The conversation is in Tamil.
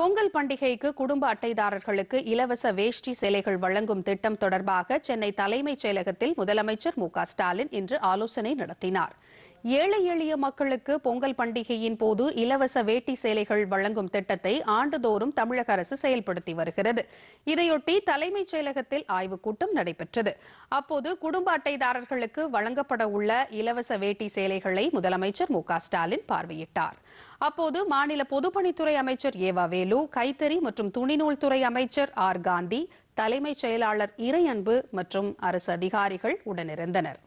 பொங்கல் பண்டிகைக்கு குடும்ப அட்டைதாரர்களுக்கு இலவச வேஷ்டி சேலைகள் வழங்கும் திட்டம் தொடர்பாக சென்னை தலைமைச் செயலகத்தில் முதலமைச்சர் மு ஸ்டாலின் இன்று ஆலோசனை நடத்தினார் ஏழை எளிய மக்களுக்கு பொங்கல் பண்டிகையின் போது இலவச வேட்டி சேலைகள் வழங்கும் திட்டத்தை ஆண்டுதோறும் தமிழக அரசு செயல்படுத்தி வருகிறது இதையொட்டி தலைமைச் செயலகத்தில் ஆய்வுக் கூட்டம் நடைபெற்றது அப்போது குடும்ப அட்டைதாரர்களுக்கு வழங்கப்பட உள்ள இலவச வேட்டி சேலைகளை முதலமைச்சர் மு ஸ்டாலின் பார்வையிட்டார் அப்போது மாநில பொதுப்பணித்துறை அமைச்சர் ஏவா வேலு கைத்தறி மற்றும் துணிநூல் துறை அமைச்சர் ஆர் காந்தி தலைமைச் செயலாளர் இறையன்பு மற்றும் அரசு அதிகாரிகள் உடனிருந்தனா்